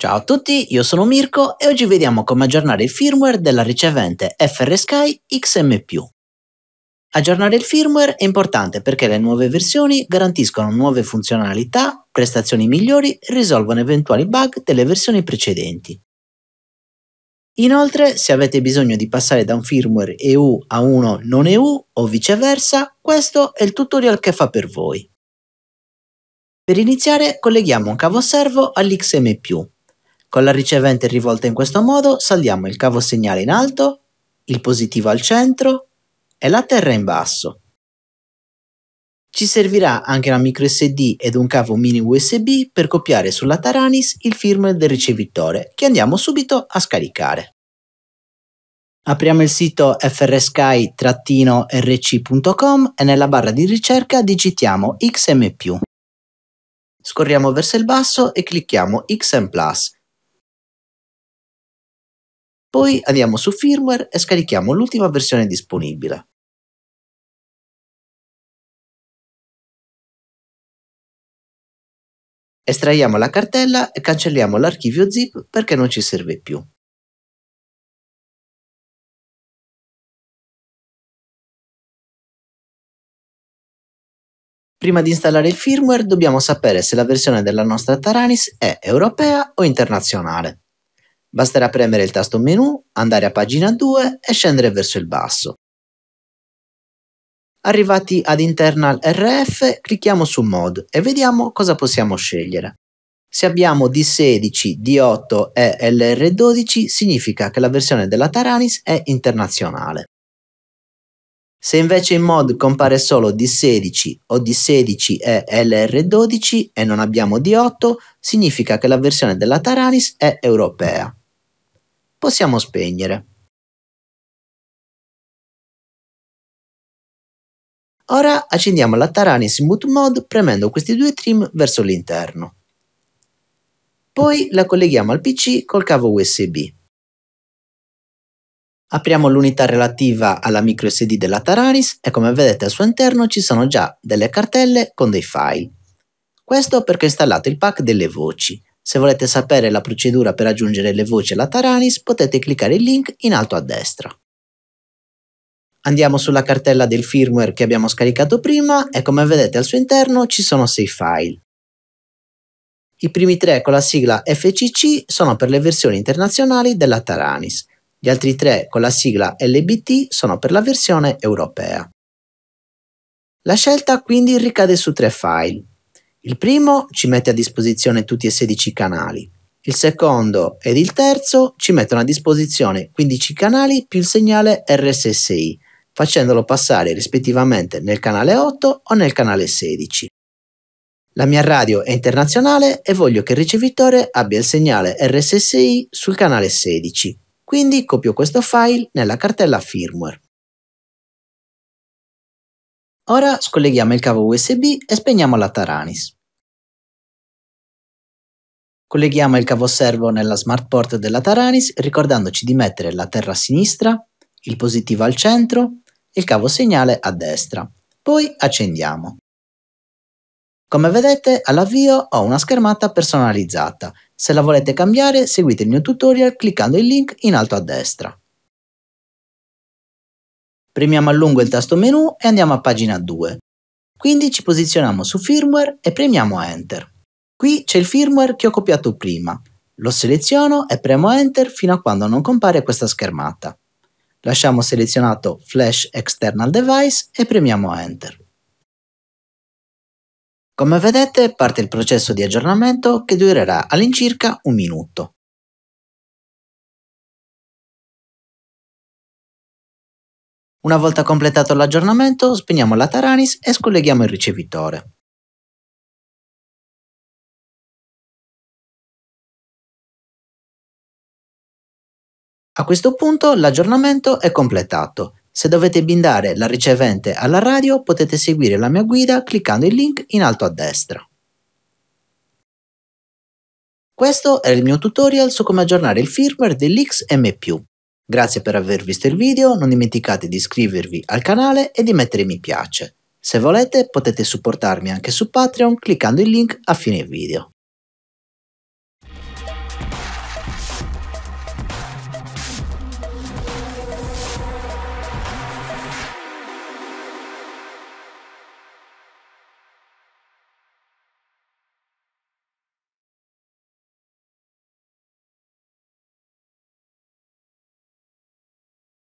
Ciao a tutti, io sono Mirko e oggi vediamo come aggiornare il firmware della ricevente FRSky XM+. Aggiornare il firmware è importante perché le nuove versioni garantiscono nuove funzionalità, prestazioni migliori e risolvono eventuali bug delle versioni precedenti. Inoltre, se avete bisogno di passare da un firmware EU a uno non EU o viceversa, questo è il tutorial che fa per voi. Per iniziare colleghiamo un cavo servo all'XM+, con la ricevente rivolta in questo modo saldiamo il cavo segnale in alto, il positivo al centro e la terra in basso. Ci servirà anche una micro SD ed un cavo mini USB per copiare sulla Taranis il firmware del ricevitore che andiamo subito a scaricare. Apriamo il sito frsky-rc.com e nella barra di ricerca digitiamo XM+. Scorriamo verso il basso e clicchiamo XM+, poi andiamo su firmware e scarichiamo l'ultima versione disponibile. Estraiamo la cartella e cancelliamo l'archivio zip perché non ci serve più. Prima di installare il firmware dobbiamo sapere se la versione della nostra Taranis è europea o internazionale. Basterà premere il tasto menu, andare a pagina 2 e scendere verso il basso. Arrivati ad internal RF, clicchiamo su mod e vediamo cosa possiamo scegliere. Se abbiamo D16, D8 e LR12 significa che la versione della Taranis è internazionale. Se invece in mod compare solo D16 o D16 e LR12 e non abbiamo D8, significa che la versione della Taranis è europea possiamo spegnere. Ora accendiamo la Taranis in boot Mode premendo questi due trim verso l'interno. Poi la colleghiamo al PC col cavo USB. Apriamo l'unità relativa alla micro SD della Taranis e come vedete al suo interno ci sono già delle cartelle con dei file. Questo perché ho installato il pack delle voci. Se volete sapere la procedura per aggiungere le voci alla Taranis, potete cliccare il link in alto a destra. Andiamo sulla cartella del firmware che abbiamo scaricato prima e come vedete al suo interno ci sono 6 file. I primi tre con la sigla FCC sono per le versioni internazionali della Taranis, gli altri tre con la sigla LBT sono per la versione europea. La scelta quindi ricade su tre file, il primo ci mette a disposizione tutti e 16 canali, il secondo ed il terzo ci mettono a disposizione 15 canali più il segnale RSSI, facendolo passare rispettivamente nel canale 8 o nel canale 16. La mia radio è internazionale e voglio che il ricevitore abbia il segnale RSSI sul canale 16, quindi copio questo file nella cartella firmware. Ora scolleghiamo il cavo USB e spegniamo la Taranis. Colleghiamo il cavo servo nella smart port della Taranis ricordandoci di mettere la terra a sinistra, il positivo al centro e il cavo segnale a destra. Poi accendiamo. Come vedete all'avvio ho una schermata personalizzata. Se la volete cambiare seguite il mio tutorial cliccando il link in alto a destra. Premiamo a lungo il tasto menu e andiamo a pagina 2. Quindi ci posizioniamo su firmware e premiamo Enter. Qui c'è il firmware che ho copiato prima. Lo seleziono e premo Enter fino a quando non compare questa schermata. Lasciamo selezionato Flash External Device e premiamo Enter. Come vedete parte il processo di aggiornamento che durerà all'incirca un minuto. Una volta completato l'aggiornamento spegniamo la Taranis e scolleghiamo il ricevitore. A questo punto l'aggiornamento è completato. Se dovete bindare la ricevente alla radio potete seguire la mia guida cliccando il link in alto a destra. Questo era il mio tutorial su come aggiornare il firmware dell'XM+. Grazie per aver visto il video, non dimenticate di iscrivervi al canale e di mettere mi piace. Se volete potete supportarmi anche su Patreon cliccando il link a fine video.